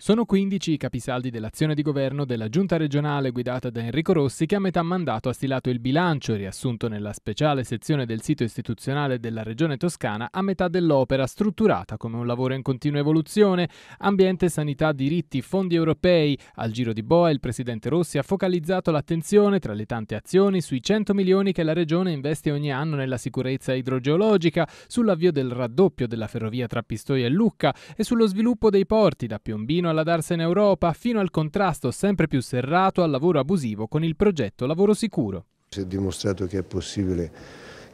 Sono 15 i capisaldi dell'azione di governo della giunta regionale guidata da Enrico Rossi che a metà mandato ha stilato il bilancio riassunto nella speciale sezione del sito istituzionale della regione toscana a metà dell'opera strutturata come un lavoro in continua evoluzione, ambiente, sanità, diritti, fondi europei. Al giro di boa il presidente Rossi ha focalizzato l'attenzione tra le tante azioni sui 100 milioni che la regione investe ogni anno nella sicurezza idrogeologica, sull'avvio del raddoppio della ferrovia tra Pistoia e Lucca e sullo sviluppo dei porti da Piombino fino alla Darsa in Europa, fino al contrasto sempre più serrato al lavoro abusivo con il progetto Lavoro Sicuro. Si è dimostrato che è possibile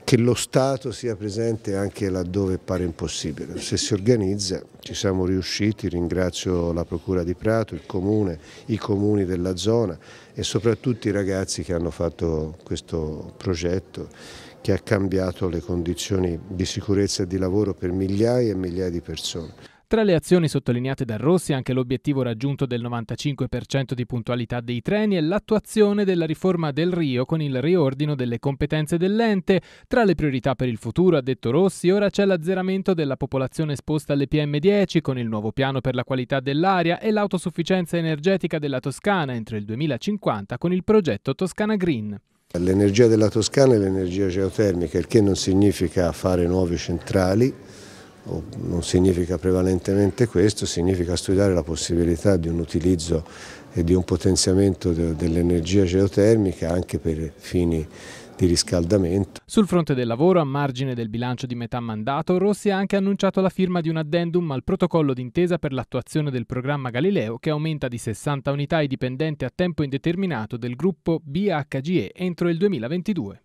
che lo Stato sia presente anche laddove pare impossibile. Se si organizza ci siamo riusciti, ringrazio la Procura di Prato, il Comune, i comuni della zona e soprattutto i ragazzi che hanno fatto questo progetto che ha cambiato le condizioni di sicurezza e di lavoro per migliaia e migliaia di persone. Tra le azioni sottolineate da Rossi anche l'obiettivo raggiunto del 95% di puntualità dei treni e l'attuazione della riforma del Rio con il riordino delle competenze dell'ente. Tra le priorità per il futuro, ha detto Rossi, ora c'è l'azzeramento della popolazione esposta alle PM10 con il nuovo piano per la qualità dell'aria e l'autosufficienza energetica della Toscana entro il 2050 con il progetto Toscana Green. L'energia della Toscana è l'energia geotermica, il che non significa fare nuove centrali, non significa prevalentemente questo, significa studiare la possibilità di un utilizzo e di un potenziamento dell'energia geotermica anche per fini di riscaldamento. Sul fronte del lavoro, a margine del bilancio di metà mandato, Rossi ha anche annunciato la firma di un addendum al protocollo d'intesa per l'attuazione del programma Galileo che aumenta di 60 unità i dipendenti a tempo indeterminato del gruppo BHGE entro il 2022.